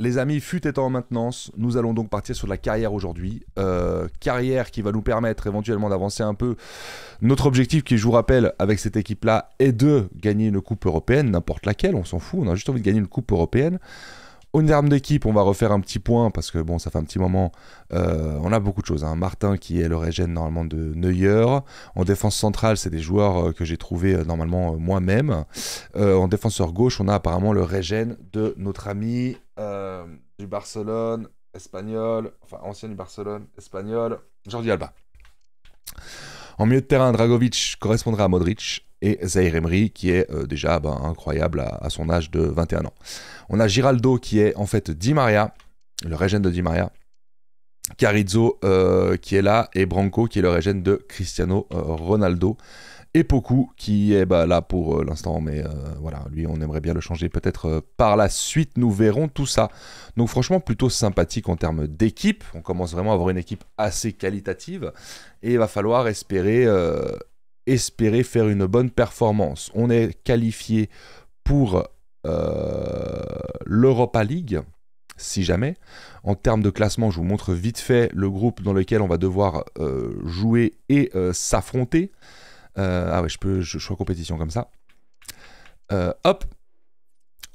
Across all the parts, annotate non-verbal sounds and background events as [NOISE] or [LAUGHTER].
Les amis, fut étant en maintenance, nous allons donc partir sur la carrière aujourd'hui. Euh, carrière qui va nous permettre éventuellement d'avancer un peu. Notre objectif, qui je vous rappelle, avec cette équipe-là, est de gagner une coupe européenne, n'importe laquelle, on s'en fout, on a juste envie de gagner une coupe européenne. Au terme d'équipe, on va refaire un petit point parce que bon, ça fait un petit moment. Euh, on a beaucoup de choses. Hein. Martin qui est le régène normalement de Neuer. En défense centrale, c'est des joueurs euh, que j'ai trouvé euh, normalement moi-même. en défenseur gauche, on a apparemment le régène de notre ami du Barcelone espagnol, enfin ancien du Barcelone espagnol, Jordi Alba. En milieu de terrain, Dragovic correspondra à Modric et Zaire Emery qui est euh, déjà ben, incroyable à, son âge de 21 ans. On a Giraldo qui est en fait Di Maria, le régène de Di Maria. Carizzo euh, qui est là et Branco qui est le régène de Cristiano euh, Ronaldo et Poku qui est bah, là pour l'instant, mais voilà, lui on aimerait bien le changer peut-être par la suite, nous verrons tout ça. Donc franchement plutôt sympathique en termes d'équipe, on commence vraiment à avoir une équipe assez qualitative et il va falloir espérer, espérer faire une bonne performance. On est qualifié pour euh, l'Europa League, si jamais. En termes de classement, je vous montre vite fait le groupe dans lequel on va devoir euh, jouer et euh, s'affronter. ah ouais, je peux, je, compétition comme ça. hop,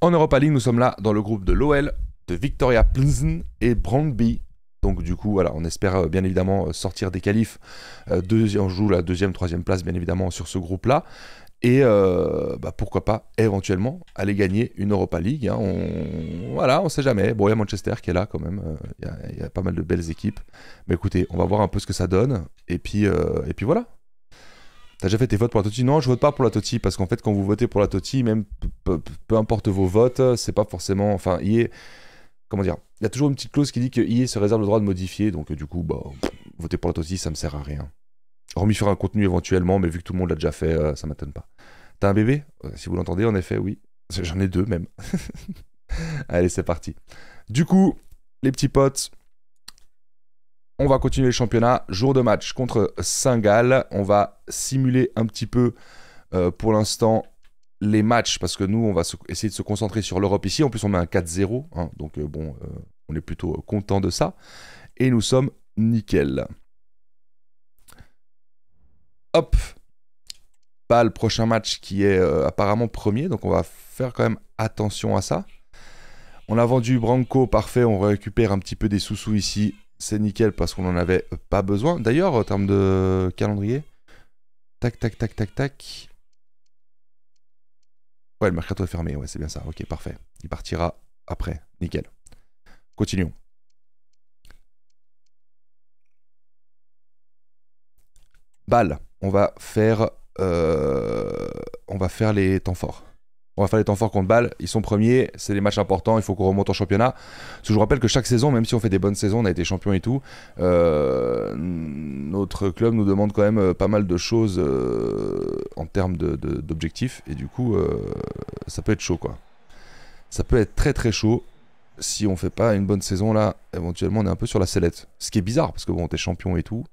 en Europa League, nous sommes là dans le groupe de l'OL, de Victoria Plzen et Brandby donc du coup, voilà, on espère euh, bien évidemment euh, sortir des qualifs. Euh, deuxième, on joue la deuxième, troisième place bien évidemment sur ce groupe-là. Et bah, pourquoi pas éventuellement aller gagner une Europa League. Voilà, hein. On... Voilà, on sait jamais. Bon, il y a Manchester qui est là quand même. Il y, a pas mal de belles équipes. Mais écoutez, on va voir un peu ce que ça donne. Et puis, et puis voilà. T'as déjà fait tes votes pour la Toti Non, je vote pas pour la Toti parce qu'en fait, quand vous votez pour la Toti, même peu, importe vos votes, c'est pas forcément. Enfin, il est comment dire, il y a toujours une petite clause qui dit que IE se réserve le droit de modifier, donc euh, du coup, bah, voter pour la ça me sert à rien. Hormis sur un contenu éventuellement, mais vu que tout le monde l'a déjà fait, ça euh, ça m'étonne pas. T'as un bébé euh, Si vous l'entendez, en effet, oui. [LAUGHS] J'en ai deux même. [LAUGHS] Allez, c'est parti. Du coup, les petits potes, on va continuer le championnat. Jour de match contre Saint-Gall. On va simuler un petit peu pour l'instant les matchs, parce que nous, on va essayer de se concentrer sur l'Europe ici. En plus, on met un 4-0, hein. donc euh, bon, euh, on est plutôt euh, content de ça. Et nous sommes nickel. Hop Pas le prochain match qui est apparemment premier, donc on va faire quand même attention à ça. On a vendu Branco, parfait, on récupère un petit peu des sous-sous ici. C'est nickel parce qu'on n'en avait pas besoin. D'ailleurs, en termes de calendrier, tac, tac, tac, tac, tac. Ouais, le mercato est fermé. Ouais, c'est bien ça. Ok, parfait. Il partira après. Nickel. Continuons. Balle, On va faire, euh, on va faire les temps forts on va faire les temps forts contre Bâle, ils sont premiers, c'est des matchs importants, il faut qu'on remonte en championnat. je vous rappelle que chaque saison, même si on fait des bonnes saisons, on a été champion et tout, euh, notre club nous demande quand même euh, pas mal de choses euh, en termes d'objectifs, et du coup, ça peut être chaud quoi. Ça peut être très très chaud. Si on fait pas une bonne saison là, éventuellement on est un peu sur la sellette. Ce qui est bizarre, parce que bon, t'es champion et tout,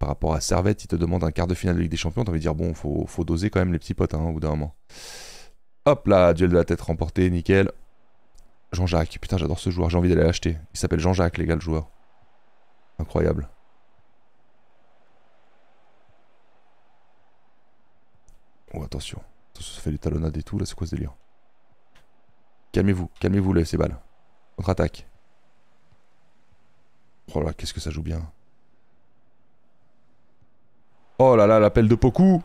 par rapport à Servette, ils te demandent un quart de finale de Ligue des Champions, t'as envie de dire bon, faut, faut doser quand même les petits potes hein, au bout d'un moment. Hop là, duel de la tête remporté, nickel. Jean-Jacques, putain j'adore ce joueur, j'ai envie d'aller l'acheter. Il s'appelle Jean-Jacques les gars le joueur. Incroyable. Oh attention, attention ça fait des talonnades et tout, là c'est quoi ce délire Calmez-vous, calmez-vous les ces balles. Contre-attaque. Oh là, qu'est-ce que ça joue bien. Oh là là, l'appel de Poku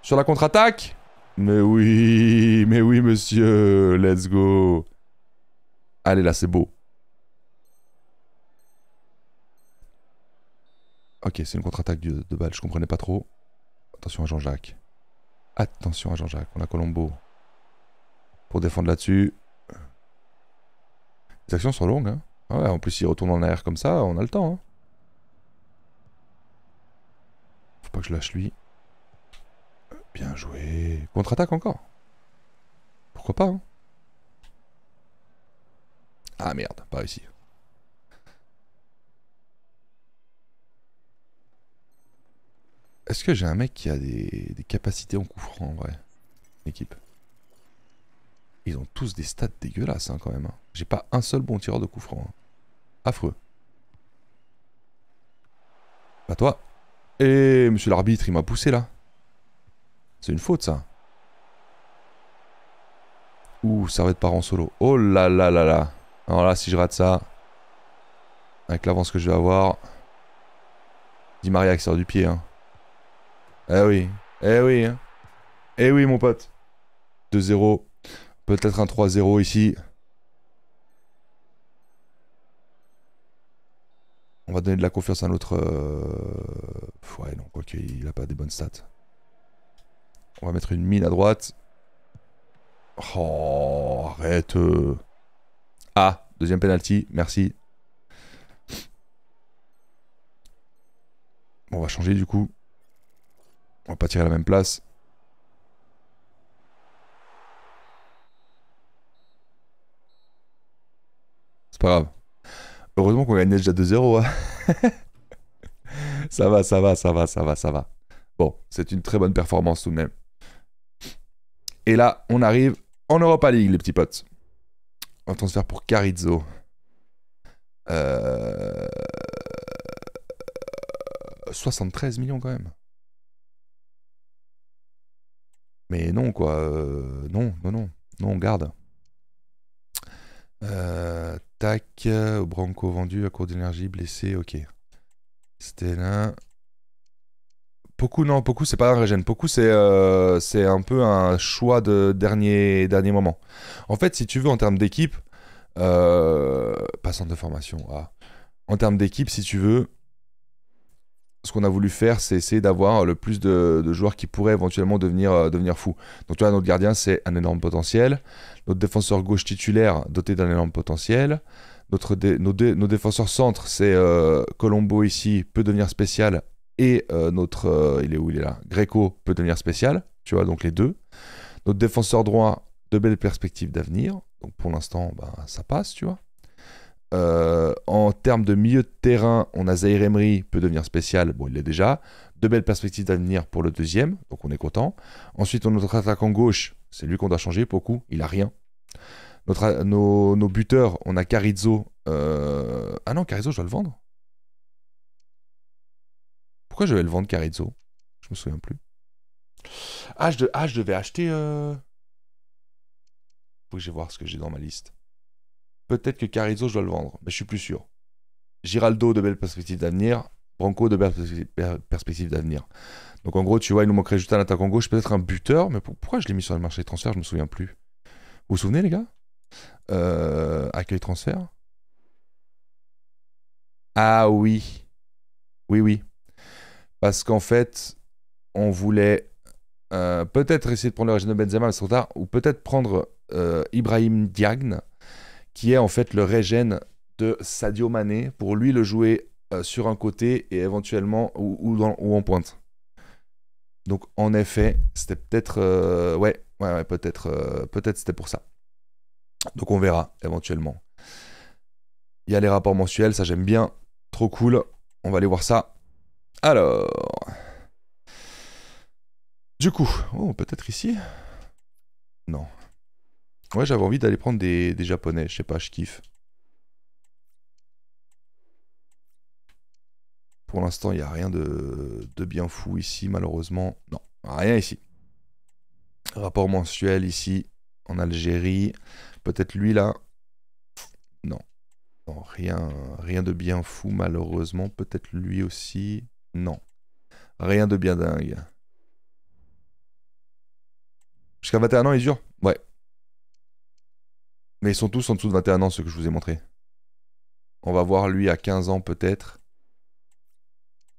Sur la contre-attaque mais oui, mais oui, monsieur, let's go. Allez, là, c'est beau. Ok, c'est une contre-attaque de, balle, je comprenais pas trop. Attention à Jean-Jacques. Attention à Jean-Jacques, on a Colombo. Pour défendre là-dessus. Les actions sont longues, hein. Ah ouais, en plus, il retourne en arrière comme ça, on a le temps, hein. Faut pas que je lâche lui. Jouer Contre-attaque encore Pourquoi pas, hein. Ah merde, pas réussi. Est-ce que j'ai un mec qui a des, capacités en coup franc, en vrai Équipe. Ils ont tous des stats dégueulasses, hein, quand même. Hein. J'ai pas un seul bon tireur de coup franc. Affreux. Pas bah, toi. Et eh, monsieur l'arbitre, il m'a poussé, là. C'est une faute, ça. Ouh, être de part en solo. Oh là là là là. Alors là, si je rate ça, avec l'avance que je vais avoir, dit Maria qui sort du pied. Hein. Eh oui, eh oui, hein. eh oui, mon pote. 2-0, peut-être un 3-0 ici. On va donner de la confiance à notre... Euh, ouais, non, ok, il a pas des bonnes stats. On va mettre une mine à droite. Oh, arrête. Ah, deuxième penalty, merci. on va changer du coup. On va pas tirer à la même place. C'est pas grave. Heureusement qu'on gagnait déjà 2-0. Hein. [LAUGHS] ça va, ça va, ça va, ça va, ça va. Bon, c'est une très bonne performance tout de même. Et là, on arrive en Europa League, les petits potes. Un transfert pour Carizzo. 73 euh, millions quand même. Mais non, quoi. Euh, non, non, non. Non, on garde. Euh, tac. Branco vendu à court d'énergie, blessé, ok. C'était là. Beaucoup, non, beaucoup, c'est pas un régène. Beaucoup, c'est un peu un choix de dernier, dernier moment. En fait, si tu veux, en termes d'équipe, euh, pas centre de formation, en termes d'équipe, si tu veux, ce qu'on a voulu faire, c'est essayer d'avoir le plus de, joueurs qui pourraient éventuellement devenir, euh, devenir fous. Donc, tu vois, notre gardien, c'est un énorme potentiel. Notre défenseur gauche titulaire, doté d'un énorme potentiel. Notre nos, nos, défenseurs centre, c'est euh, Colombo ici, peut devenir spécial, et euh, notre euh, il est où il est là Greco peut devenir spécial tu vois donc les deux notre défenseur droit de belles perspectives d'avenir donc pour l'instant ben, ça passe tu vois euh, en termes de milieu de terrain on a Zaire Emery peut devenir spécial bon il l'est déjà de belles perspectives d'avenir pour le deuxième donc on est content ensuite on a notre attaquant gauche c'est lui qu'on doit changer pour coup il a rien notre, nos, nos, buteurs on a Carizzo ah non Carizzo je dois le vendre je vais le vendre Carrizo Je me souviens plus. Ah, je, de... Ah, je devais acheter. Euh... Faut que je voir ce que j'ai dans ma liste. Peut-être que Carizo je dois le vendre, mais je suis plus sûr. Giraldo de belles perspectives d'avenir, Branco de belle perspective d'avenir. Donc en gros, tu vois, il nous manquerait juste un attaquant gauche, peut-être un buteur, mais pourquoi je l'ai mis sur le marché des transferts Je me souviens plus. Vous vous souvenez, les gars euh, Accueil transfert Ah oui. Oui, oui. Parce qu'en fait, on voulait euh, peut-être essayer de prendre le de Benzema, mais ou peut-être prendre euh, Ibrahim Diagne, qui est en fait le régène de Sadio Mané, pour lui le jouer euh, sur un côté et éventuellement ou, en pointe. Donc en effet, c'était peut-être... ouais, ouais, ouais peut-être peut-être c'était pour ça. Donc on verra éventuellement. Il y a les rapports mensuels, ça j'aime bien. Trop cool. On va aller voir ça. Alors. Du coup, oh, peut-être ici Non. Ouais, j'avais envie d'aller prendre des, japonais, je sais pas, je kiffe. Pour l'instant, il n'y a rien de, de, bien fou ici, malheureusement. Non, rien ici. Rapport mensuel ici, en Algérie. Peut-être lui là. Non. non rien, rien de bien fou, malheureusement. Peut-être lui aussi. Non. Rien de bien dingue. Jusqu'à 21 ans, ils durent Ouais. Mais ils sont tous en dessous de 21 ans, ceux que je vous ai montrés. On va voir lui à 15 ans peut-être.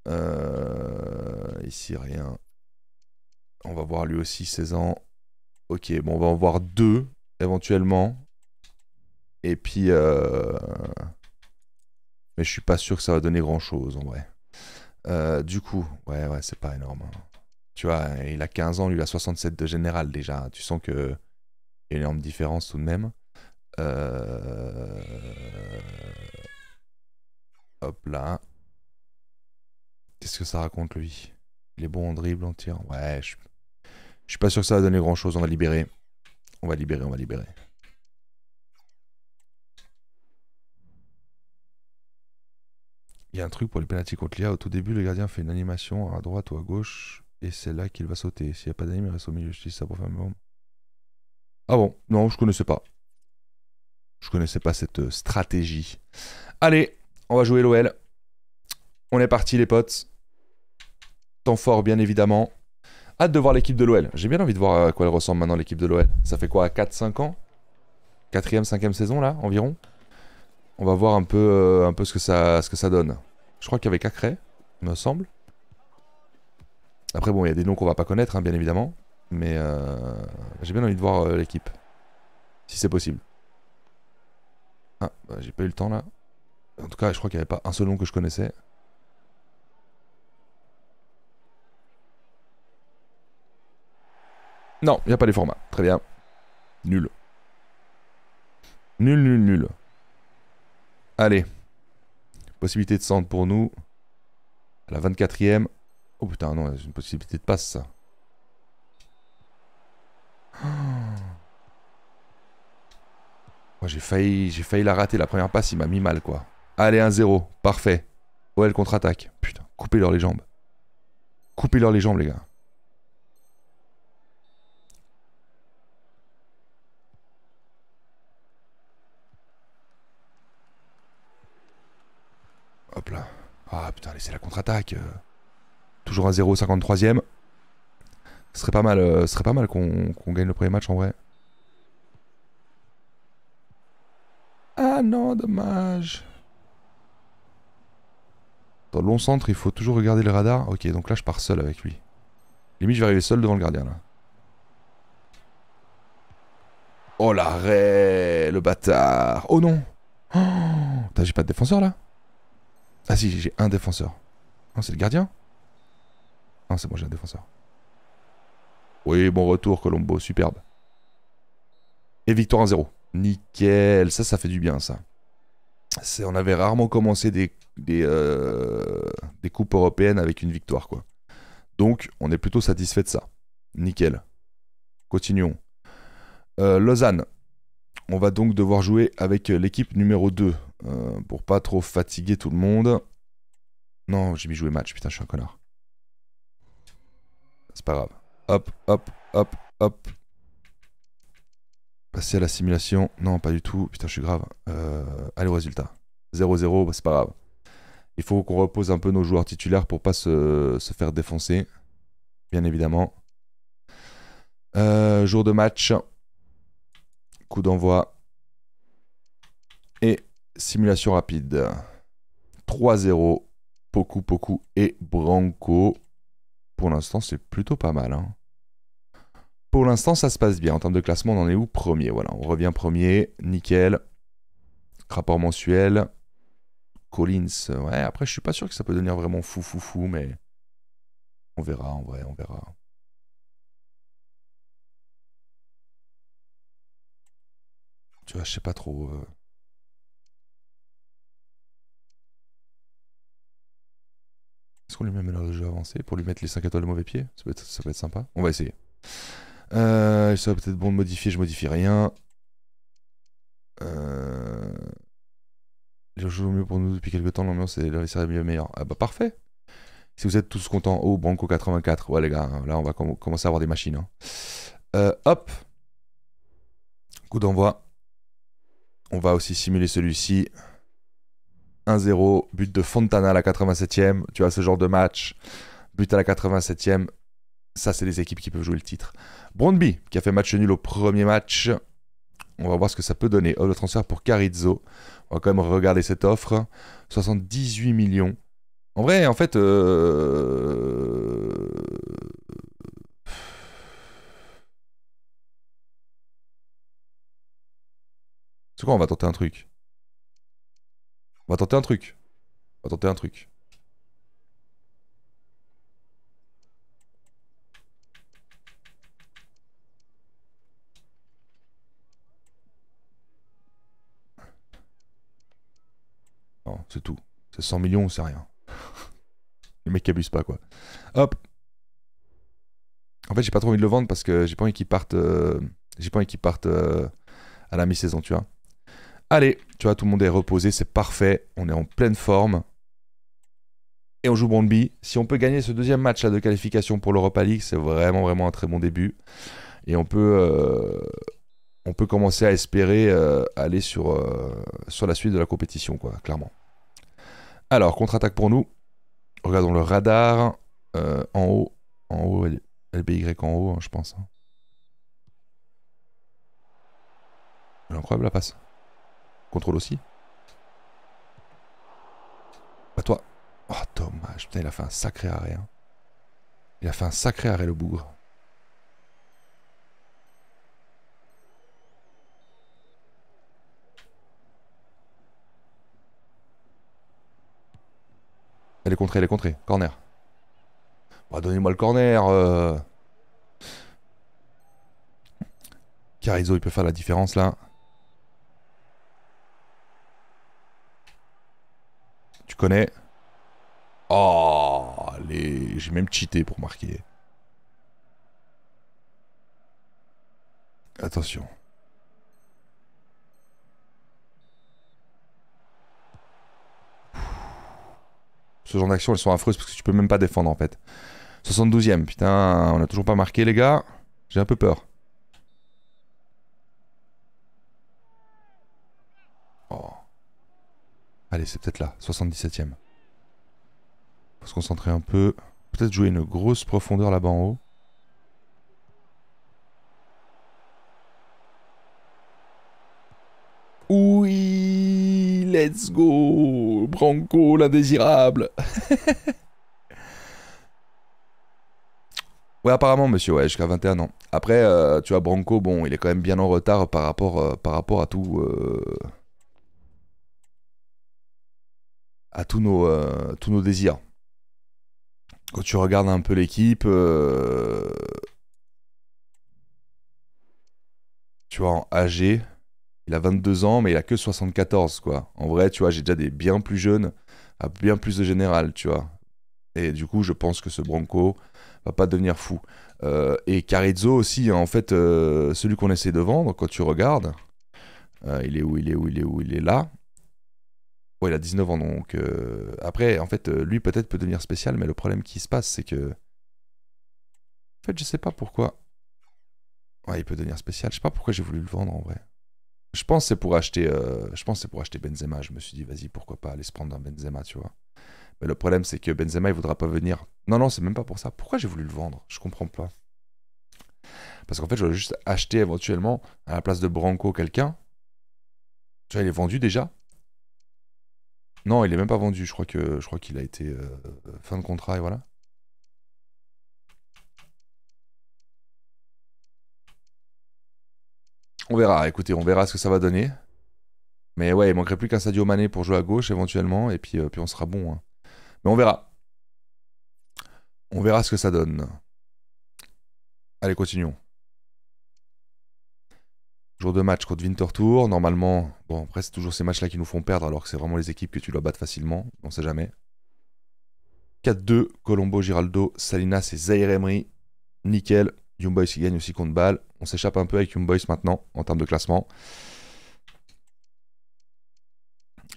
Euh, ici, rien. On va voir lui aussi 16 ans. Ok, bon, on va en voir deux éventuellement. Et puis... Euh, mais je suis pas sûr que ça va donner grand-chose en vrai. Euh, du coup, ouais, ouais, c'est pas énorme. Hein. Tu vois, il a 15 ans, lui, il a 67 de général déjà. Tu sens que y énorme différence tout de même. Euh, hop là. Qu'est-ce que ça raconte lui Il est bon en dribble, en tir. Ouais, je suis pas sûr que ça va donner grand chose. On va libérer. On va libérer, on va libérer. il y a un truc pour les pénalités contre l'IA. Au tout début, le gardien fait une animation à droite ou à gauche, et c'est là qu'il va sauter. S'il n'y a pas d'anime, il reste au milieu. Je dis ça pour faire un bon Ah bon Non, je connaissais pas. Je connaissais pas cette euh, stratégie. Allez, on va jouer l'OL. On est parti, les potes. Temps fort, bien évidemment. Hâte de voir l'équipe de l'OL. J'ai bien envie de voir à quoi elle ressemble maintenant, l'équipe de l'OL. Ça fait quoi 4-5 ans Quatrième, cinquième saison, là, environ on va voir un peu, euh, un peu ce, que ça, ce que ça donne. Je crois qu'il y avait Cacré, me semble. Après, bon, il y a des noms qu'on va pas connaître, hein, bien évidemment. Mais euh, j'ai bien envie de voir euh, l'équipe. Si c'est possible. Ah, bah, j'ai pas eu le temps là. En tout cas, je crois qu'il n'y avait pas un seul nom que je connaissais. Non, il n'y a pas les formats. Très bien. Nul. Nul, nul, nul. Allez. Possibilité de centre pour nous. À la 24e. Oh putain, non, c'est une possibilité de passe, ça. [GASPS] j'ai failli, j'ai failli la rater. La première passe, il m'a mis mal, quoi. Allez, 1-0. Parfait. OL contre-attaque. Putain, coupez-leur les jambes. Coupez-leur les jambes, les gars. Ah putain, laissez la contre-attaque. Euh, toujours à 0 53ème. Ce serait pas mal, euh, serait pas mal qu'on gagne le premier match en vrai. Ah non, dommage. Dans le long centre, il faut toujours regarder le radar. Ok, donc là je pars seul avec lui. Limite, je vais arriver seul devant le gardien là. Oh l'arrêt, le bâtard. Oh non. Oh, putain J'ai pas de défenseur là. Ah si, j'ai un défenseur. Non, ah, c'est le gardien Non, ah, c'est moi, j'ai un défenseur. Oui, bon retour, Colombo, superbe. Et victoire 1-0. Nickel, ça, ça fait du bien, ça. On avait rarement commencé des, des, euh, des coupes européennes avec une victoire, quoi. Donc, on est plutôt satisfait de ça. Nickel. Continuons. Euh, Lausanne. On va donc devoir jouer avec euh, l'équipe numéro 2. Euh, pour pas trop fatiguer tout le monde. Non, j'ai mis jouer match, putain, je suis un connard. C'est pas grave. Hop, hop, hop, hop. Passer à la simulation. Non, pas du tout. Putain, je suis grave. Euh, allez au résultat. 0-0, bah, c'est pas grave. Il faut qu'on repose un peu nos joueurs titulaires pour pas se, faire défoncer. Bien évidemment. Euh, jour de match. Coup d'envoi. Simulation rapide. 3-0. Poku Poku et Branco. Pour l'instant, c'est plutôt pas mal. Hein. Pour l'instant, ça se passe bien. En termes de classement, on en est où Premier, voilà. On revient premier. Nickel. Rapport mensuel. Collins. Ouais, après, je suis pas sûr que ça peut devenir vraiment fou, fou, fou, mais... On verra, en vrai, on verra. Tu vois, je sais pas trop... Euh, Est-ce qu'on lui met un jeu avancé pour lui mettre les 5 étoiles de mauvais pied ça peut, être, sympa. On va essayer. il euh, serait peut-être bon de modifier, je modifie rien. Euh... Les choses mieux pour nous depuis quelques temps, l'ambiance est le meilleur. Ah bah parfait Si vous êtes tous contents, oh Banco 84, ouais les gars, hein, là on va commencer à avoir des machines. Hein. Euh, hop Coup d'envoi. On va aussi simuler celui-ci. 1-0, but de Fontana à la 87e, tu as ce genre de match, but à la 87e, ça c'est des équipes qui peuvent jouer le titre. Brondby, qui a fait match nul au premier match, on va voir ce que ça peut donner. Oh, le transfert pour Carizzo, on va quand même regarder cette offre, 78 millions. En vrai, en fait, euh... C'est quoi, on va tenter un truc on va tenter un truc. On va tenter un truc. Non, c'est tout. C'est 100 millions, c'est rien. [LAUGHS] Les mecs abusent pas, quoi. Hop. En fait, j'ai pas trop envie de le vendre parce que j'ai pas envie qu'il parte. Euh, j'ai pas envie qu'il parte euh, à la mi-saison, tu vois. Allez, tu vois, tout le monde est reposé, c'est parfait, on est en pleine forme. Et on joue Brondby. Si on peut gagner ce deuxième match là, de qualification pour l'Europa League, c'est vraiment vraiment un très bon début. Et on peut, euh, on peut commencer à espérer euh, aller sur, euh, sur la suite de la compétition, quoi, clairement. Alors, contre-attaque pour nous. Regardons le radar en haut. En haut, LBY en haut, hein, je pense. Hein. Incroyable la passe. Contrôle aussi. Pas bah, toi. Oh, dommage. Putain, il a fait un sacré arrêt. Hein. Il a fait un sacré arrêt, le bougre. Elle est contrée, elle est contrée. Corner. Bah, donnez-moi le corner. Euh. Carizo, il peut faire la différence là. Oh, les... j'ai même cheaté pour marquer. Attention. Ce genre d'action, elles sont affreuses parce que tu peux même pas défendre en fait. 72ème, putain, on a toujours pas marqué les gars. J'ai un peu peur. Allez, c'est peut-être là, 77 e Faut se concentrer un peu. Peut-être jouer une grosse profondeur là-bas en haut. Oui, let's go, Branco l'indésirable. [LAUGHS] ouais, apparemment, monsieur, ouais, jusqu'à 21 ans. Après, euh, tu vois, Branco, bon, il est quand même bien en retard par rapport, euh, par rapport à tout. Euh, à tous nos, euh, tous nos désirs. Quand tu regardes un peu l'équipe, euh, tu vois, en AG, il a 22 ans, mais il a que 74, quoi. En vrai, tu vois, j'ai déjà des bien plus jeunes, à bien plus de général, tu vois. Et du coup, je pense que ce Bronco va pas devenir fou. Euh, et Carrizo aussi, hein, en fait, celui qu'on essaie de vendre, quand tu regardes, il est où, il est où, il est où, il est là. Ouais, il a 19 ans donc. Euh, après, en fait, euh, lui peut-être peut devenir spécial, mais le problème qui se passe, c'est que. En fait, je sais pas pourquoi. Ouais, il peut devenir spécial. Je sais pas pourquoi j'ai voulu le vendre en vrai. Je pense c'est pour acheter. Euh, je pense c'est pour acheter Benzema. Je me suis dit, vas-y, pourquoi pas aller se prendre un Benzema, tu vois. Mais le problème, c'est que Benzema, il voudra pas venir. Non, non, c'est même pas pour ça. Pourquoi j'ai voulu le vendre Je comprends pas. Parce qu'en fait, je voulais juste acheter éventuellement à la place de Branco quelqu'un. Tu vois, il est vendu déjà. Non, il est même pas vendu. Je crois que je crois qu'il a été euh, fin de contrat et voilà. On verra. Écoutez, on verra ce que ça va donner. Mais ouais, il manquerait plus qu'un Sadio Mané pour jouer à gauche éventuellement et puis, euh, puis on sera bon. Hein. Mais on verra. On verra ce que ça donne. Allez, continuons. Jour de match contre Tour. normalement, bon, après c'est toujours ces matchs-là qui nous font perdre alors que c'est vraiment les équipes que tu dois battre facilement, on sait jamais. 4-2, Colombo, Giraldo, Salinas et Zaire Emery. Nickel. Young qui gagne aussi contre balle. On s'échappe un peu avec Young maintenant en termes de classement.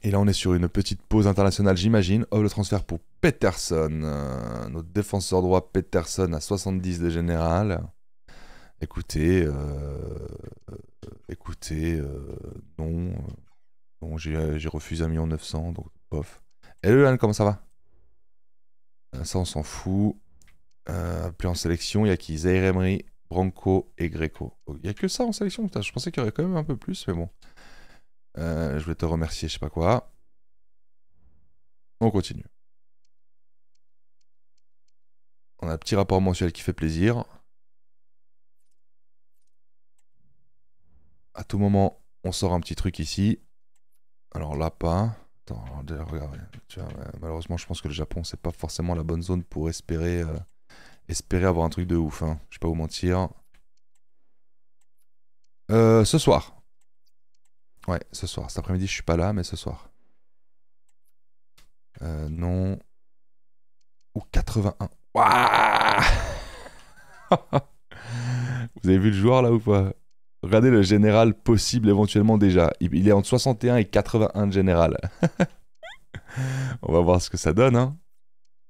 Et là, on est sur une petite pause internationale, j'imagine. Oh, le transfert pour Peterson. Euh, notre défenseur droit Peterson à 70 de général. Écoutez, euh, euh, écoutez, euh, euh, non, j'ai refusé million 900 donc bof. Hello comment ça va Ça, on s'en fout. puis en sélection, il y a qui Zaire Bronco et Greco. Oh, il n'y a que ça en sélection, je pensais qu'il y aurait quand même un peu plus, mais bon. je voulais te remercier, je sais pas quoi. On continue. On a un petit rapport mensuel qui fait plaisir. à tout moment, on sort un petit truc ici. Alors là, pas. Attends, euh, malheureusement, je pense que le Japon, c'est pas forcément la bonne zone pour espérer, euh, espérer avoir un truc de ouf. Hein. Je vais pas vous mentir. Euh, ce soir. Ouais, ce soir. Cet après-midi, je suis pas là, mais ce soir. non. Ou 81. [LAUGHS] Vous avez vu le joueur là ou pas Regardez le général possible éventuellement déjà. Il, est entre 61 et 81 de général. [LAUGHS] On va voir ce que ça donne. Hein.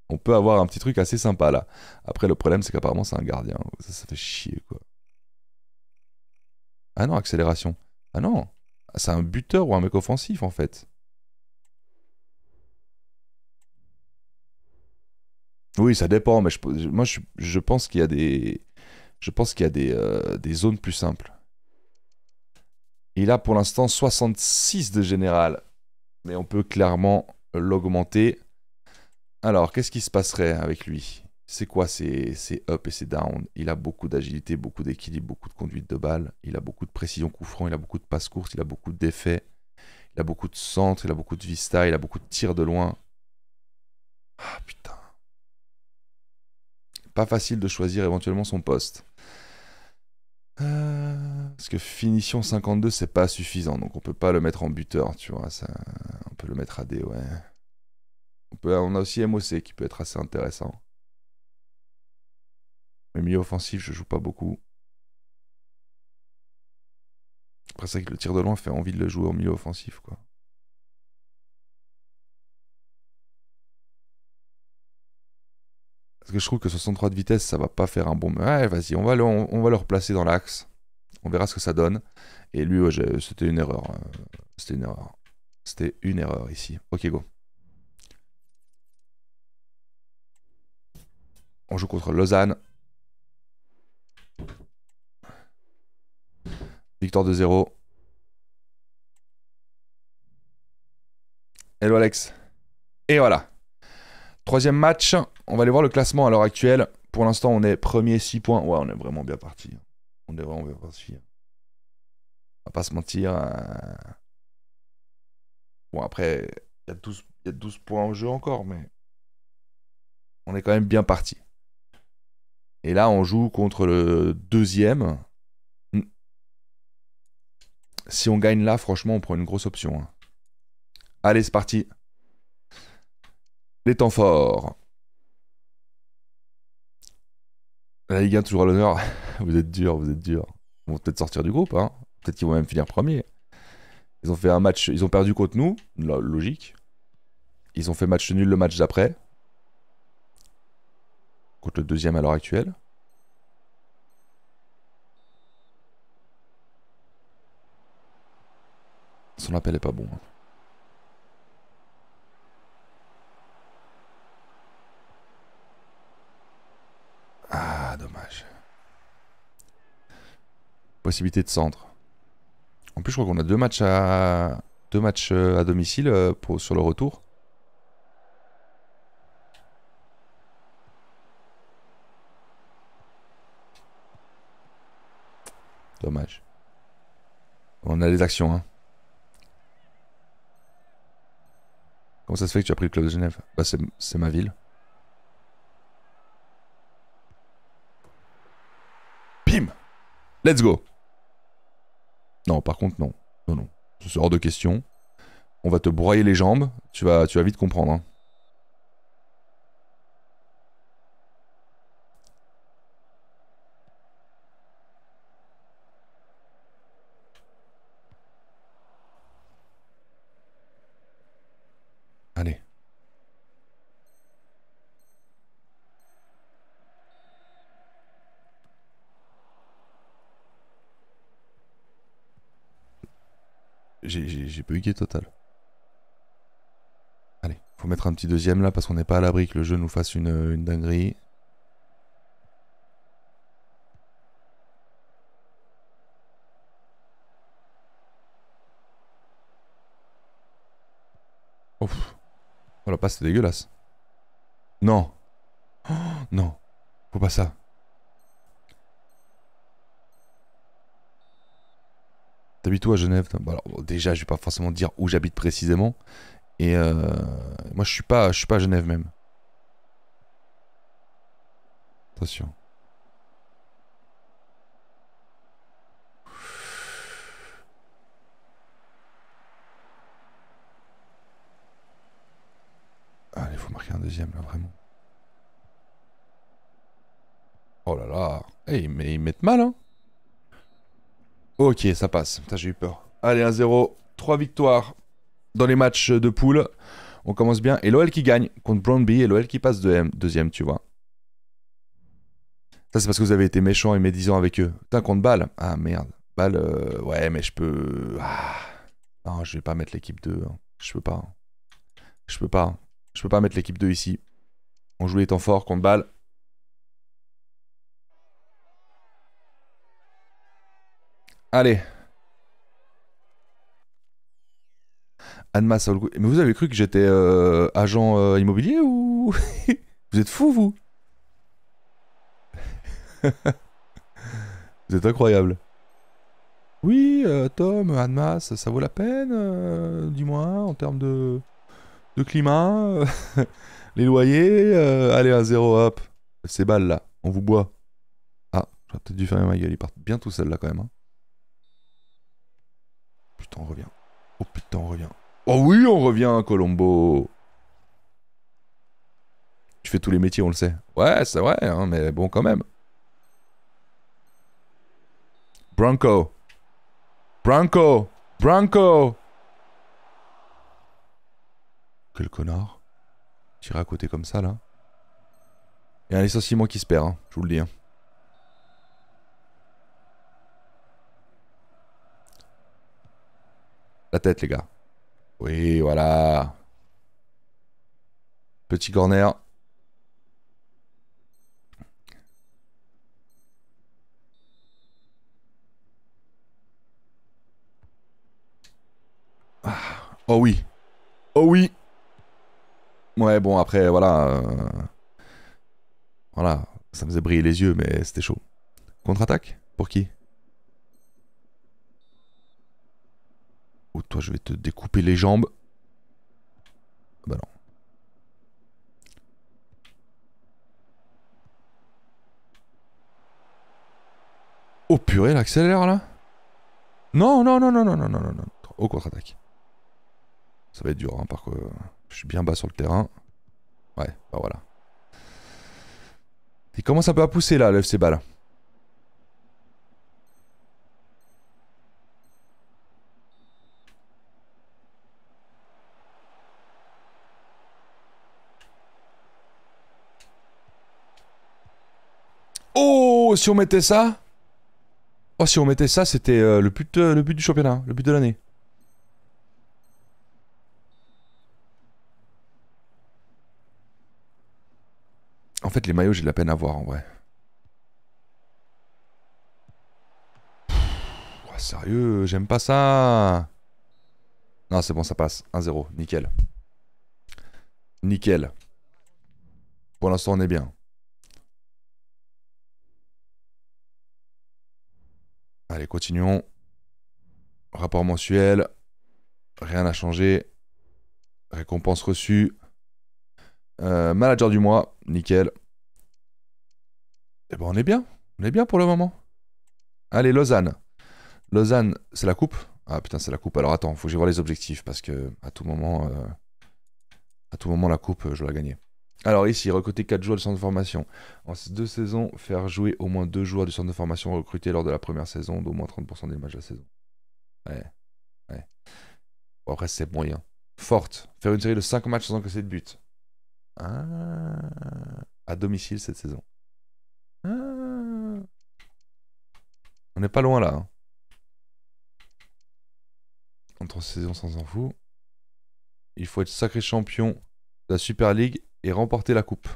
On peut avoir un petit truc assez sympa là. Après, le problème, c'est qu'apparemment, c'est un gardien. Ça, fait chier quoi. Ah non, accélération. Ah non, c'est un buteur ou un mec offensif en fait. Oui, ça dépend, mais moi je, pense qu'il y a des, je pense qu'il y a des euh, zones plus simples. Il a pour l'instant 66 de général. Mais on peut clairement l'augmenter. Alors, qu'est-ce qui se passerait avec lui C'est quoi ses, up et ses down Il a beaucoup d'agilité, beaucoup d'équilibre, beaucoup de conduite de balle. Il a beaucoup de précision coup franc, il a beaucoup de passe course, il a beaucoup d'effets. Il a beaucoup de centre, il a beaucoup de vista, il a beaucoup de tirs de loin. Ah putain. Pas facile de choisir éventuellement son poste. Euh, Parce que finition 52, c'est pas suffisant, donc on peut pas le mettre en buteur, tu vois. Ça... On peut le mettre à D, ouais. On, peut... on a aussi MOC qui peut être assez intéressant. Mais milieu offensif, je joue pas beaucoup. Après, c'est que le tir de loin fait envie de le jouer au milieu offensif, quoi. Parce que je trouve que 63 de vitesse, ça va pas faire un bon. Ouais, vas-y, on, va le, on, va le replacer dans l'axe. On verra ce que ça donne. Et lui, c'était une erreur. Euh, c'était une erreur. C'était une erreur ici. Ok, go. On joue contre Lausanne. Victoire de 0. Hello Alex. Et voilà. Troisième match, on va aller voir le classement à l'heure actuelle. Pour l'instant, on est premier 6 points. Ouais, on est vraiment bien parti. On est vraiment bien parti. On va pas se mentir. Euh. Bon, après, il y, a 12, points en jeu encore, mais on est quand même bien parti. Et là, on joue contre le deuxième. Si on gagne là, franchement, on prend une grosse option. Hein. Allez, c'est parti. Les temps forts. La Ligue 1 toujours à l'honneur. [LAUGHS] vous êtes dur, vous êtes dur. Ils vont peut-être sortir du groupe, hein. Peut-être qu'ils vont même finir premier. Ils ont fait un match, ils ont perdu contre nous, logique. Ils ont fait match nul le match d'après. Contre le deuxième à l'heure actuelle. Son appel est pas bon. Hein. Possibilité de centre. En plus, je crois qu'on a deux matchs à, deux matchs euh, à domicile euh, pour, sur le retour. Dommage. On a des actions, hein. Comment ça se fait que tu as pris le club de Genève Bah c'est ma ville. Pim, Let's go non, par contre, non. Non, non. C'est hors de question. On va te broyer les jambes. Tu vas, tu vas vite comprendre. Hein. j'ai bugué total. Allez, faut mettre un petit deuxième là parce qu'on n'est pas à l'abri que le jeu nous fasse une, dinguerie. Ouf. Oh la passe, c'est dégueulasse. Non. [GASPS] non. Faut pas ça. T'habites où à Genève bah Déjà, je vais pas forcément dire où j'habite précisément. Et euh, moi, je suis pas, je suis pas à Genève même. Attention. Ah, allez, faut marquer un deuxième là, vraiment. Oh là là. Hey, eh, mais ils mettent mal, hein Ok, ça passe. Putain, j'ai eu peur. Allez, 1-0. 3 victoires dans les matchs de poule. On commence bien. Et l'OL qui gagne contre Brown B et l'OL qui passe deuxième, deuxième, tu vois. Ça, c'est parce que vous avez été méchant et médisant avec eux. Putain, contre Balle Ah merde. Balle euh, ouais, mais je peux. Ah. Non, je vais pas mettre l'équipe 2. Hein. Je peux pas. Hein. Je peux pas. Hein. Je peux pas mettre l'équipe 2 ici. On joue les temps forts contre Balle Allez. Anmas, Mais vous avez cru que j'étais euh, agent euh, immobilier ou. [LAUGHS] vous êtes fou, vous [LAUGHS] Vous êtes incroyable. Oui, euh, Tom, Anmas, ça, vaut la peine, dis-moi, en termes de, de climat, [LAUGHS] les loyers. allez, à zéro, hop. Ces balles là, on vous boit. Ah, j'aurais peut-être dû fermer ma gueule, ils partent bien tout seul, là quand même. Hein on revient. Oh putain, on revient. Oh oui, on revient, Colombo. Tu fais tous les métiers, on le sait. Ouais, c'est vrai, hein, mais bon, quand même. Bronco. Bronco. Bronco. Quel connard. Tirer à côté comme ça, là. Il y a un essentiellement qui se perd, hein, je vous le dis. Hein. La tête, les gars. Oui, voilà. Petit corner. Ah, oh oui. Oh oui. Ouais, bon, après, voilà. Euh, voilà, ça faisait briller les yeux, mais c'était chaud. Contre-attaque Pour qui Oh, toi, je vais te découper les jambes. Bah non. Oh purée, elle accélère là Non, non, non, non, non, non, non, non, non. Au contre-attaque. Ça va être dur, hein, par que Je suis bien bas sur le terrain. Ouais, bah voilà. Et comment ça peut à pousser là, le FC Oh, si on mettait ça Oh, si on mettait ça, c'était euh, le, but, euh, le but du championnat, le but de l'année. En fait, les maillots, j'ai de la peine à voir en vrai. sérieux, j'aime pas ça. Non, c'est bon, ça passe. 1-0, nickel. Nickel. Pour l'instant, on est bien. Allez, continuons. Rapport mensuel. Rien n'a changé. Récompense reçue. Euh, manager du mois. Nickel. Eh ben, on est bien. On est bien pour le moment. Allez, Lausanne. Lausanne, c'est la coupe Ah putain, c'est la coupe. Alors attends, faut que j'aille voir les objectifs parce que à tout moment, euh, à tout moment la coupe, je dois la gagner. Alors ici, recruter 4 joueurs du centre de formation. En ces deux saisons, faire jouer au moins 2 joueurs du centre de formation recrutés lors de la première saison d'au moins 30% des matchs de la saison. Ouais. ouais. après, c'est moyen. Forte. Faire une série de 5 matchs sans encaisser de but. Ah, à domicile cette saison. Ah. On n'est pas loin là. Hein. Entre saisons, sans en fout. Il faut être sacré champion de la Super League et remporter la coupe.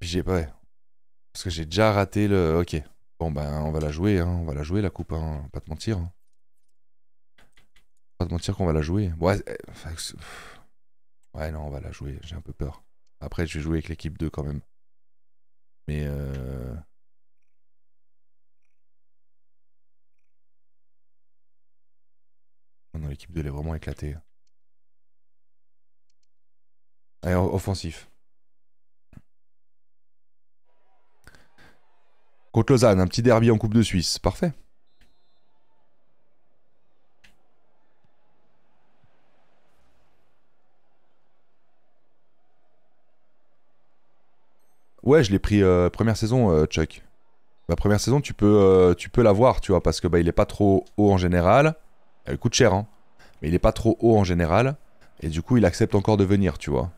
Puis j'ai pas. Parce que j'ai déjà raté le. Ok. Bon ben on va la jouer, hein. on va la jouer la coupe, hein. pas de mentir. Hein. Pas te mentir qu'on va la jouer. Ouais, ouais non on va la jouer, j'ai un peu peur. Après je vais jouer avec l'équipe 2 quand même. Mais euh... Non, l'équipe 2 elle est vraiment éclatée. Allez, offensif. Contre Lausanne, un petit derby en Coupe de Suisse. Parfait. Ouais, je l'ai pris euh, première saison, euh, Chuck. Bah, première saison, tu peux, euh, peux l'avoir, tu vois, parce que bah, il est pas trop haut en général. Elle coûte cher, hein. Mais il n'est pas trop haut en général. Et du coup, il accepte encore de venir, tu vois.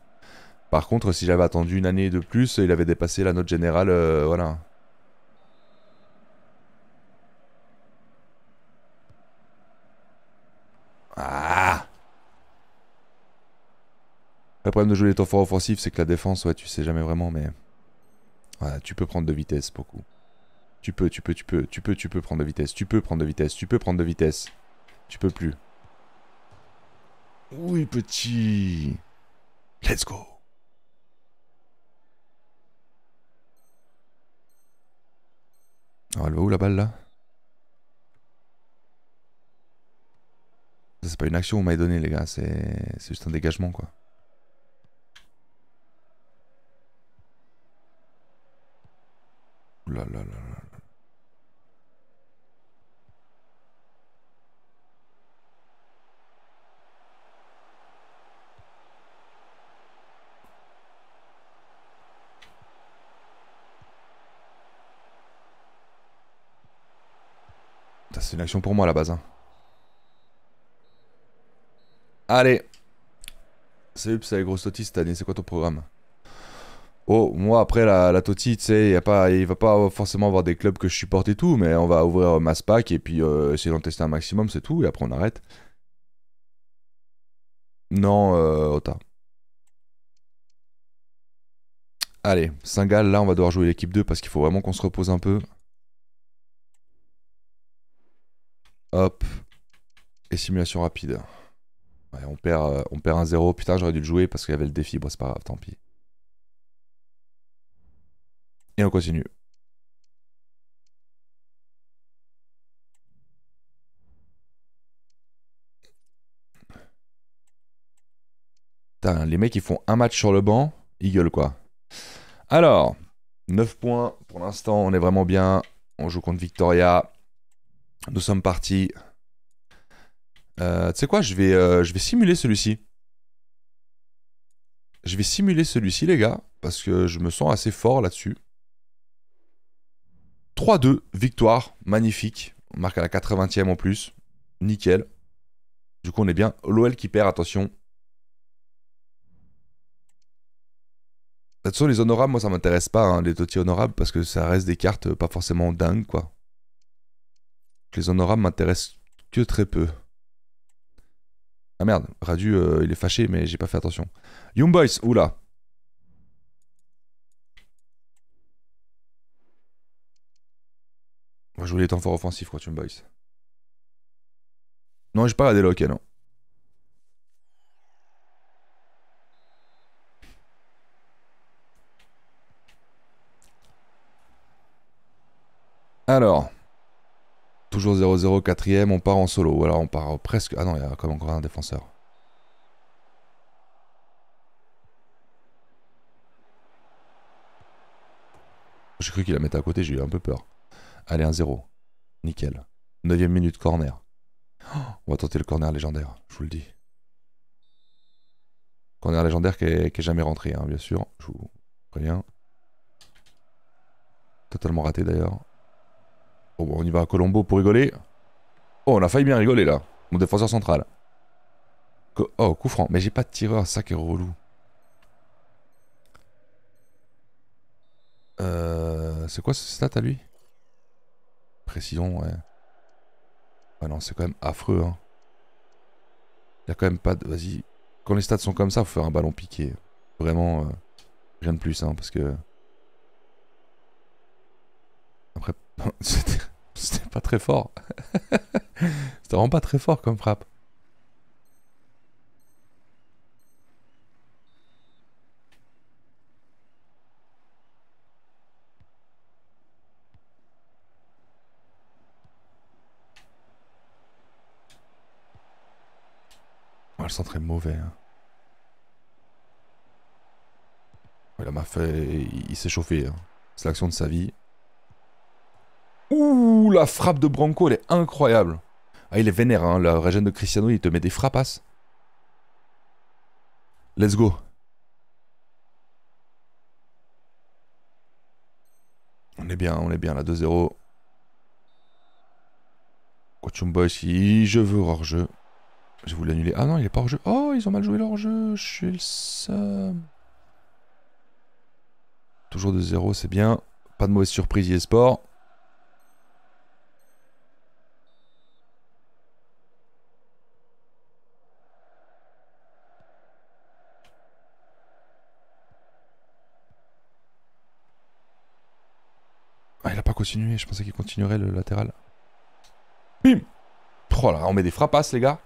Par contre, si j'avais attendu une année de plus, il avait dépassé la note générale, euh, voilà. Ah Le problème de jouer les temps forts offensifs, c'est que la défense, ouais, tu sais jamais vraiment, mais... tu peux prendre de vitesse, beaucoup. Tu peux, tu peux, tu peux, tu peux, tu peux prendre de vitesse, tu peux prendre de vitesse, tu peux prendre de vitesse. Tu peux plus. Oui, petit. Let's go. Alors elle va où la balle là c'est pas une action on m'a donné les gars, c'est juste un dégagement quoi. là là là. c'est une action pour moi à la base. Hein. Allez. Salut, c'est la grosse totis cette année, c'est quoi ton programme Oh, moi après la, la tu sais, il va pas forcément avoir des clubs que je supporte et tout, mais on va ouvrir euh, pack et puis euh, essayer d'en tester un maximum, c'est tout, et après on arrête. Non, euh, Ota. Allez, Singal, là on va devoir jouer l'équipe 2 parce qu'il faut vraiment qu'on se repose un peu. Hop. Et simulation rapide. on perd, euh, on perd un 0. Putain, j'aurais dû le jouer parce qu'il y avait le défi. Bon, c'est pas grave, tant pis. Et on continue. Putain, les mecs, ils font un match sur le banc. Ils gueulent, quoi. Alors, 9 points pour l'instant. On est vraiment bien. On joue contre Victoria. Nous sommes partis. Euh, tu sais quoi, je vais, euh, vais simuler celui-ci. Je vais simuler celui-ci, les gars, parce que je me sens assez fort là-dessus. 3-2, victoire, magnifique. On marque à la 80e en plus. Nickel. Du coup, on est bien. L'OL qui perd, attention. De toute les honorables, moi, ça m'intéresse pas, hein, les totis honorables, parce que ça reste des cartes pas forcément dingues, quoi les honorables m'intéressent que très peu. Ah merde, Radu, euh, il est fâché, mais j'ai pas fait attention. Young Boys, oula. On va jouer les temps fort offensif, quoi, Young Boys. Non, j'ai pas à le non. Alors. Toujours 0-0, quatrième, on part en solo. Alors on part presque... Ah non, il y a comme encore un défenseur. J'ai cru qu'il la mettait à côté, j'ai eu un peu peur. Allez, 1-0. Nickel. 9 minute, corner. Oh, on va tenter le corner légendaire, je vous le dis. Corner légendaire qui est, jamais rentré, hein, bien sûr. Je vous préviens. Totalement raté d'ailleurs. Bon, oh, on y va à Colombo pour rigoler. Oh, on a failli bien rigoler là. Mon défenseur central. oh, coup franc. Mais j'ai pas de tireur, ça qui est relou. Euh, c'est quoi ce stat à lui Précision, ouais. Ah non, c'est quand même affreux. Hein. Il a quand même pas de... Vas-y. Quand les stats sont comme ça, faut faire un ballon piqué. Vraiment, euh, rien de plus, hein, parce que... [LAUGHS] C'était pas très fort. [LAUGHS] C'était vraiment pas très fort comme frappe. Oh, le centre est mauvais. Hein. Il m'a fait. Il s'est chauffé. Hein. C'est l'action de sa vie. Ouh, la frappe de Branco, elle est incroyable. Ah, il est vénère, hein, le régène de Cristiano, il te met des frappasses. Let's go. On est bien, on est bien, là, 2-0. Kochumbo, si je veux hors-jeu. Je voulu annuler. Ah non, il est pas hors-jeu. Oh, ils ont mal joué leur jeu. Je suis le seul. Toujours 2 0 c'est bien. Pas de mauvaise surprise, e-sport. je pensais qu'il continuerait le latéral. Bim oh là, on met des frappasses, les gars.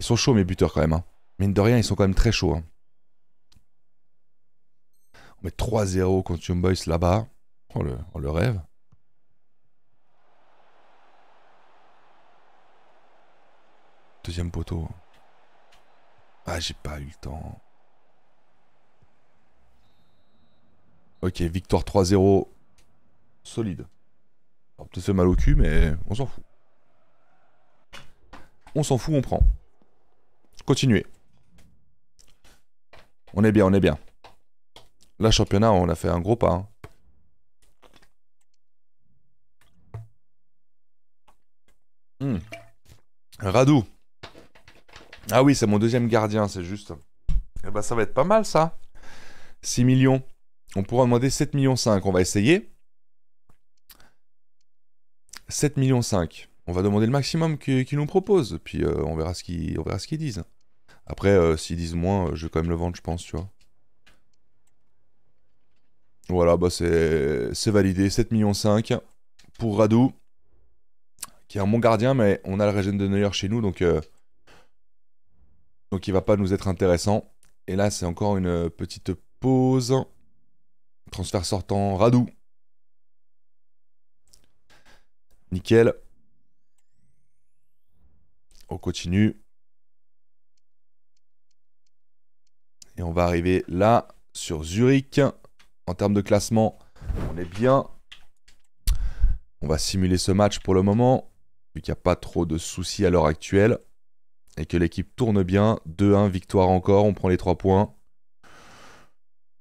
Ils sont chauds, mes buteurs, quand même. Hein. Mine de rien, ils sont quand même très chauds. Hein. On met 3-0 contre Young Boys là-bas. Oh, le, on oh, le rêve. Deuxième poteau. Ah, j'ai pas eu le temps. Ok, victoire 3-0 solide. peut-être mal au cul, mais on s'en fout. On s'en fout, on prend. Continuez. On est bien, on est bien. Là, championnat, on a fait un gros pas. Hein. Hmm. Radou. Ah oui, c'est mon deuxième gardien, c'est juste. Eh ben, ça va être pas mal, ça. 6 millions. On pourra demander 7 millions 5. On va essayer. 7,5 millions. On va demander le maximum qu'ils nous proposent, puis euh, on verra ce qu'ils disent. Après, euh, s'ils disent moins, euh, je vais quand même le vendre, je pense, tu vois. Voilà, bah c'est validé, 7,5 millions pour Radou, qui est un bon gardien, mais on a le régime de Neuer chez nous, donc, euh, donc il va pas nous être intéressant. Et là, c'est encore une petite pause. Transfert sortant, Radou, Nickel. On continue. Et on va arriver là, sur Zurich. En termes de classement, on est bien. On va simuler ce match pour le moment, vu qu'il n'y a pas trop de soucis à l'heure actuelle. Et que l'équipe tourne bien. 2-1, victoire encore, on prend les 3 points.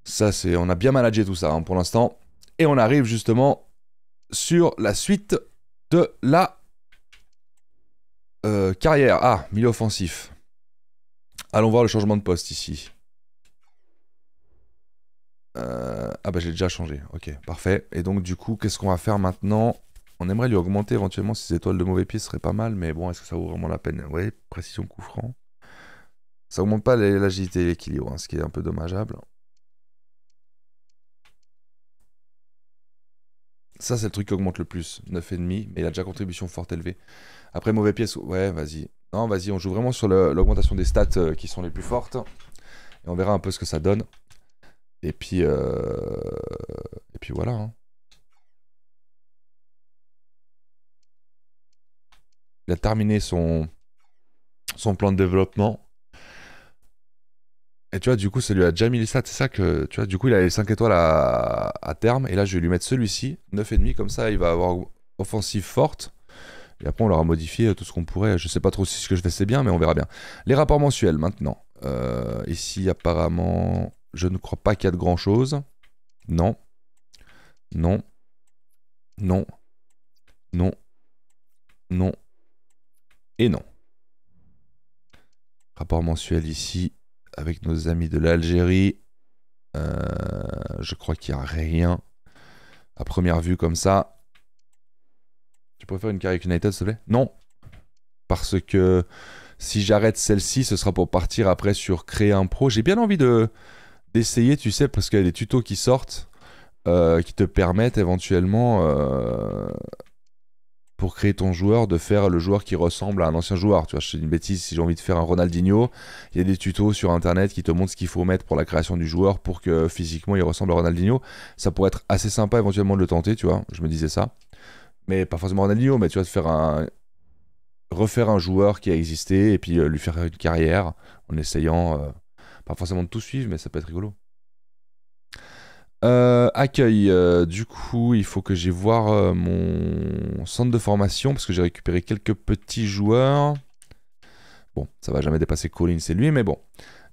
Ça, c'est, on a bien managé tout ça hein, pour l'instant. Et on arrive justement sur la suite de la euh, carrière. Ah, milieu offensif. Allons voir le changement de poste ici. Euh, ah bah j'ai déjà changé, ok, parfait. Et donc du coup, qu'est-ce qu'on va faire maintenant On aimerait lui augmenter éventuellement ses étoiles de mauvais pied, ce serait pas mal, mais bon, est-ce que ça vaut vraiment la peine Oui, précision coup franc. Ça augmente pas l'agilité et l'équilibre, hein, ce qui est un peu dommageable. Ça, c'est le truc qui augmente le plus. 9,5. Mais il a déjà contribution forte élevée. Après, mauvaise pièce. Ouais, vas-y. Non, vas-y, on joue vraiment sur l'augmentation des stats euh, qui sont les plus fortes. Et on verra un peu ce que ça donne. Et puis, euh, et puis voilà. Hein. Il a terminé son, son plan de développement. Et tu vois, du coup, ça lui a déjà mis les C'est ça que, tu vois, du coup, il a les 5 étoiles à, à terme. Et là, je vais lui mettre celui-ci, 9,5. Comme ça, il va avoir offensive forte. Et après, on leur a modifié euh, tout ce qu'on pourrait. Je sais pas trop si ce que je fais c'est bien, mais on verra bien. Les rapports mensuels maintenant. Euh, ici, apparemment, je ne crois pas qu'il y a de grand chose. Non. Non. Non. Non. Non. Et non. Rapport mensuel ici, avec nos amis de l'Algérie. Euh, je crois qu'il n'y a rien à première vue comme ça. Tu préfères une carrière United, s'il te plaît Non. Parce que si j'arrête celle-ci, ce sera pour partir après sur créer un pro. J'ai bien envie de d'essayer, tu sais, parce qu'il y a des tutos qui sortent euh, qui te permettent éventuellement euh, pour créer ton joueur de faire le joueur qui ressemble à un ancien joueur. Tu vois, c'est une bêtise, si j'ai envie de faire un Ronaldinho, il y a des tutos sur internet qui te montrent ce qu'il faut mettre pour la création du joueur pour que physiquement il ressemble à Ronaldinho. Ça pourrait être assez sympa éventuellement de le tenter, tu vois, je me disais ça. Mais pas forcément Ronaldinho, mais tu vois, de faire un. refaire un joueur qui a existé et puis euh, lui faire une carrière en essayant. Euh, pas forcément de tout suivre, mais ça peut être rigolo. Euh, accueil, euh, du coup, il faut que j'aille voir euh, mon centre de formation parce que j'ai récupéré quelques petits joueurs. Bon, ça va jamais dépasser Colin, c'est lui, mais bon.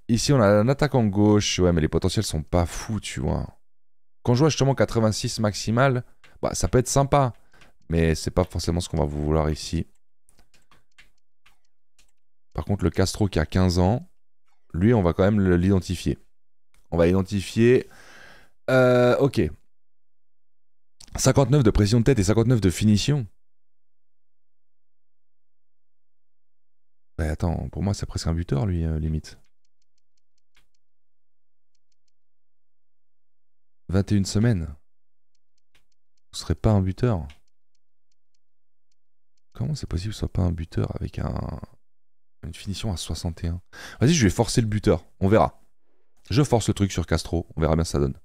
Ici, on a un attaquant gauche, ouais, mais les potentiels sont pas fous, tu vois. Quand je vois justement 86 maximal, bah, ça peut être sympa, mais c'est pas forcément ce qu'on va vouloir ici. Par contre, le Castro qui a 15 ans, lui, on va quand même l'identifier. On va identifier euh, ok. 59 de pression de tête et 59 de finition. Bah, attends, pour moi c'est presque un buteur lui, euh, limite. 21 semaines. Ce serait pas un buteur. Comment c'est possible que ce soit pas un buteur avec un... une finition à 61 Vas-y, je vais forcer le buteur. On verra. Je force le truc sur Castro. On verra bien que ça donne.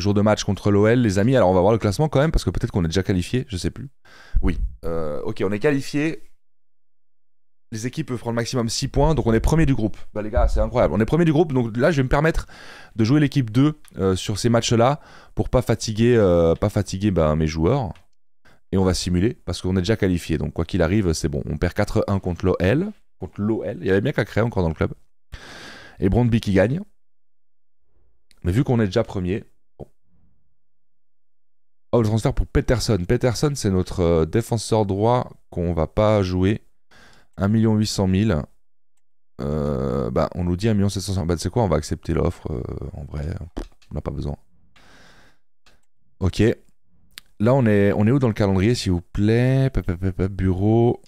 jour de match contre l'OL, les amis. Alors on va voir le classement quand même, parce que peut-être qu'on est déjà qualifié, je sais plus. Oui. Euh, ok, on est qualifié. Les équipes peuvent prendre maximum 6 points, donc on est premier du groupe. Bah, les gars, c'est incroyable. On est premier du groupe, donc là je vais me permettre de jouer l'équipe 2 euh, sur ces matchs-là pour pas fatiguer, euh, pas fatiguer bah, mes joueurs. Et on va simuler parce qu'on est déjà qualifié. Donc quoi qu'il arrive, c'est bon. On perd 4-1 contre l'OL. Contre l'OL. Il y avait bien qu'à créer encore dans le club. Et Brondby qui gagne. Mais vu qu'on est déjà premier, Oh le transfert pour Peterson. Peterson, c'est notre euh, défenseur droit qu'on va pas jouer. 1 800 000. bah, on nous dit 1 700 000. Bah, c'est quoi On va accepter l'offre. Euh, en vrai, on n'a pas besoin. Ok. Là, on est, on est où dans le calendrier, s'il vous plaît Bureau.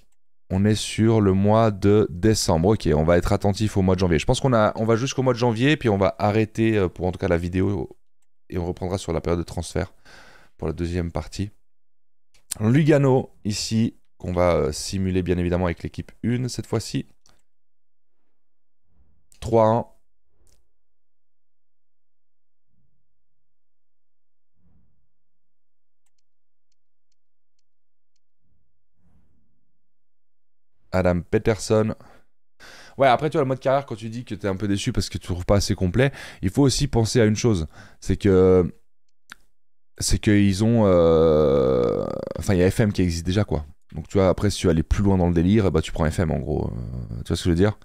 On est sur le mois de décembre. Ok, on va être attentif au mois de janvier. Je pense qu'on a, on va jusqu'au mois de janvier, puis on va arrêter euh, pour en tout cas la vidéo et on reprendra sur la période de transfert pour la deuxième partie. Lugano, ici, qu'on va euh, simuler bien évidemment avec l'équipe 1 cette fois-ci. 3-1. Adam Peterson. Ouais, après, tu vois, le mode carrière, quand tu dis que tu es un peu déçu parce que tu trouves pas assez complet, il faut aussi penser à une chose. C'est que euh, c'est qu'ils ont. Euh, enfin, il y a FM qui existe déjà, quoi. Donc, tu vois, après, si tu veux aller plus loin dans le délire, bah, tu prends FM, en gros. Euh, tu vois ce que je veux dire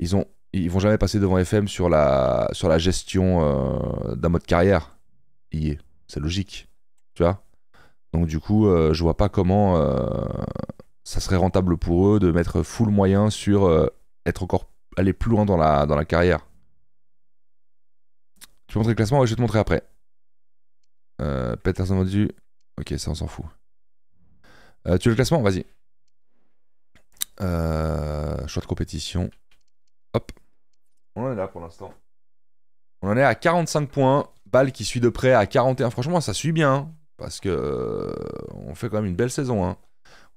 Ils ont. Ils vont jamais passer devant FM sur la, sur la gestion euh, d'un mode carrière. C'est logique. Tu vois Donc, du coup, je vois pas comment ça serait rentable pour eux de mettre full moyen sur être encore. aller plus loin dans la, dans la carrière. Tu peux montrer le classement, ouais, je vais te montrer après. Euh, Peterson vendu. Ok, ça on s'en fout. Euh, tu veux le classement Vas-y. Euh, choix de compétition. Hop. On en est là pour l'instant. On en est à 45 points. Balle qui suit de près à 41. Franchement, ça suit bien. Hein, parce que on fait quand même une belle saison. Hein.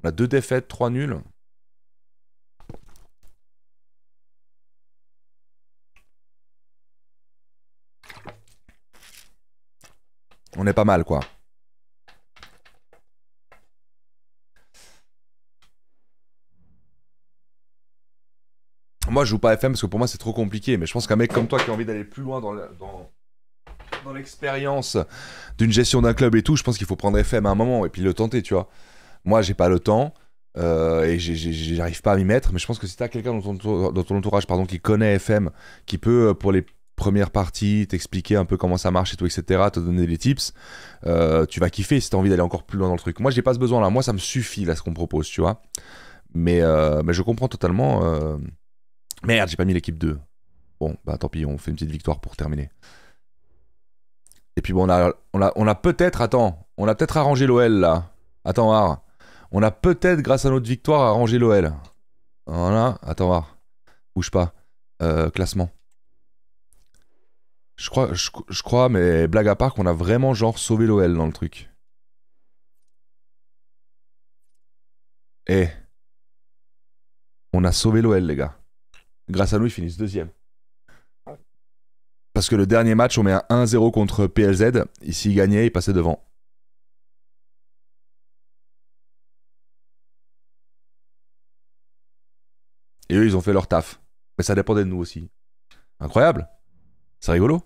On a deux défaites, trois nuls. on est pas mal, quoi. Moi, je joue pas FM parce que pour moi, c'est trop compliqué. Mais je pense qu'un mec comme toi qui a envie d'aller plus loin dans, dans, dans l'expérience d'une gestion d'un club et tout, je pense qu'il faut prendre FM à un moment et puis le tenter, tu vois. Moi, j'ai pas le temps. Euh, et j'arrive pas à m'y mettre, mais je pense que si t'as quelqu'un dans, dans ton, entourage pardon, qui connaît FM, qui peut, euh, pour les première partie, t'expliquer un peu comment ça marche et tout, etc., te donner des tips, euh, tu vas kiffer si t'as envie d'aller encore plus loin dans le truc. Moi, j'ai pas ce besoin-là. Moi, ça me suffit, là, ce qu'on propose, tu vois. Mais, euh, je comprends totalement. Euh, merde, j'ai pas mis l'équipe 2. Bon, bah tant pis, on fait une petite victoire pour terminer. Et puis bon, on a, peut-être, attends, on a peut-être arrangé l'OL là. Attends, voir. On a peut-être, grâce à notre victoire, arrangé l'OL. Voilà, attends, voir Bouge pas. classement. Je crois, je, crois, mais blague à part, qu'on a vraiment genre sauvé l'OL dans le truc. Eh. On a sauvé l'OL, les gars. Grâce à nous, ils finissent deuxième. Parce que le dernier match, on met un 1-0 contre PLZ. Ici, ils gagnaient, ils passaient devant. Et eux, ils ont fait leur taf. Mais ça dépendait de nous aussi. Incroyable c'est rigolo.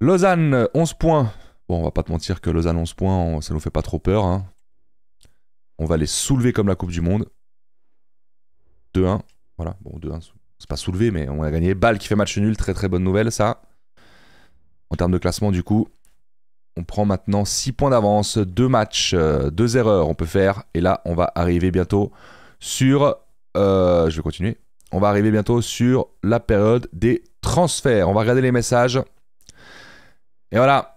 Lausanne, 11 points. Bon, on va pas te mentir que Lausanne, 11 points, ça ça nous fait pas trop peur. Hein. On va les soulever comme la Coupe du Monde. 2-1. Voilà, bon, 2-1, c'est pas soulevé, mais on a gagné. Balle qui fait match nul, très très bonne nouvelle, ça. En termes de classement, du coup, on prend maintenant 6 points d'avance, 2 matchs, 2 euh, erreurs on peut faire. Et là, on va arriver bientôt sur... Euh, je vais continuer on va arriver bientôt sur la période des transferts. On va regarder les messages. Et voilà.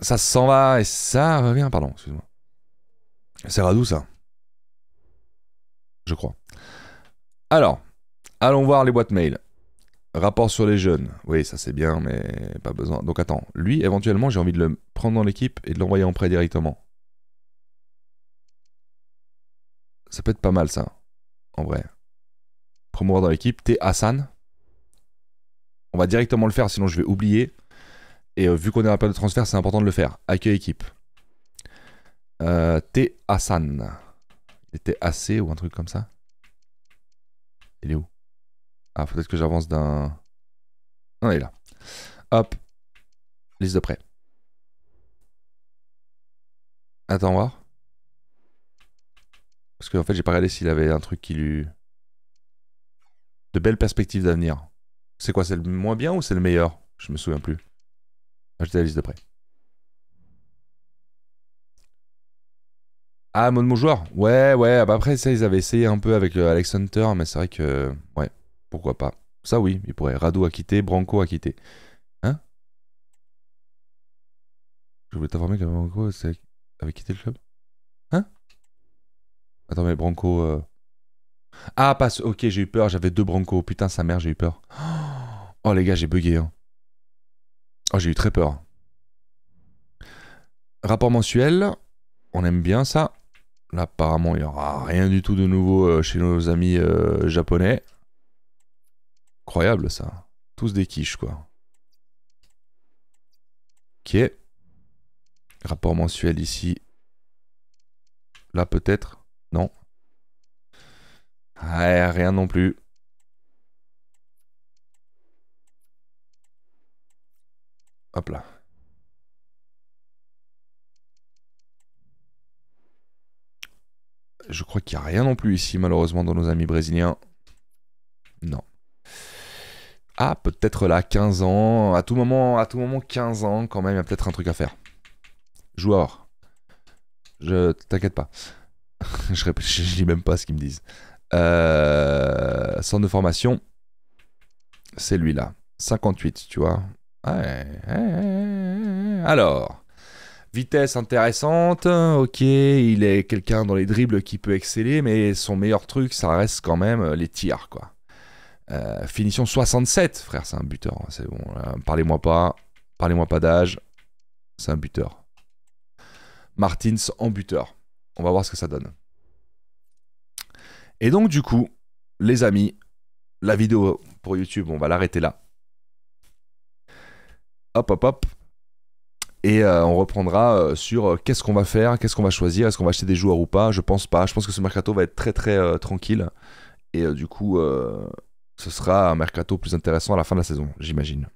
Ça s'en va et ça revient. Pardon, excuse-moi. C'est Radou, ça Je crois. Alors, allons voir les boîtes mail. Rapport sur les jeunes. Oui, ça c'est bien, mais pas besoin. Donc attends, lui, éventuellement, j'ai envie de le prendre dans l'équipe et de l'envoyer en prêt directement. Ça peut être pas mal, ça. En vrai promouvoir dans l'équipe, T Hassan. On va directement le faire, sinon je vais oublier. Et euh, vu qu'on est en période de transfert, c'est important de le faire. Accueil équipe. T euh, t'es Hassan. Il était assez ou un truc comme ça. Il est où Ah, peut-être que j'avance d'un. Non, il est là. Hop. Liste de prêt. Attends, voir. Parce qu'en en fait, j'ai pas regardé s'il avait un truc qui lui de belles perspectives d'avenir. C'est quoi, c'est le moins bien ou c'est le meilleur Je me souviens plus. Ajoutez ah, la liste de près. Ah, mode mon joueur Ouais, ouais, ah, bah, après ça, ils avaient essayé un peu avec euh, Alex Hunter, mais c'est vrai que... Ouais, pourquoi pas. Ça oui, il pourrait. Rado a quitté, Branco a quitté. Hein Je voulais t'informer que Branco avait quitté le club Hein Attends, mais Branco... Euh, ah, passe. Ok, j'ai eu peur. J'avais deux Broncos. Putain, sa mère, j'ai eu peur. Oh, les gars, j'ai bugué. Hein. Oh, j'ai eu très peur. Rapport mensuel. On aime bien ça. Là, apparemment, il n'y aura rien du tout de nouveau euh, chez nos amis euh, japonais. Incroyable, ça. Tous des quiches, quoi. Ok. Rapport mensuel ici. Là, peut-être. Non. Ouais, rien non plus. Hop là. Je crois qu'il n'y a rien non plus ici, malheureusement, dans nos amis brésiliens. Non. Ah, peut-être là, 15 ans. À tout moment, à tout moment 15 ans, quand même, il y a peut-être un truc à faire. Joueur. Je t'inquiète pas. [LAUGHS] je, répète, dis même pas ce qu'ils me disent. Euh, centre de formation, c'est lui là. 58, tu vois. alors, vitesse intéressante. Ok, il est quelqu'un dans les dribbles qui peut exceller, mais son meilleur truc, ça reste quand même euh, les tirs, quoi. Euh, finition 67, frère, c'est un buteur. Hein, c'est bon, parlez-moi pas. Parlez-moi pas d'âge. C'est un buteur. Martins en buteur. On va voir ce que ça donne. Et donc, du coup, les amis, la vidéo pour YouTube, on va l'arrêter là. Hop, hop, hop. Et euh, on reprendra euh, sur euh, qu'est-ce qu'on va faire, qu'est-ce qu'on va choisir, est-ce qu'on va acheter des joueurs ou pas. Je pense pas. Je pense que ce mercato va être très très tranquille. Et du coup, ce sera un mercato plus intéressant à la fin de la saison, j'imagine.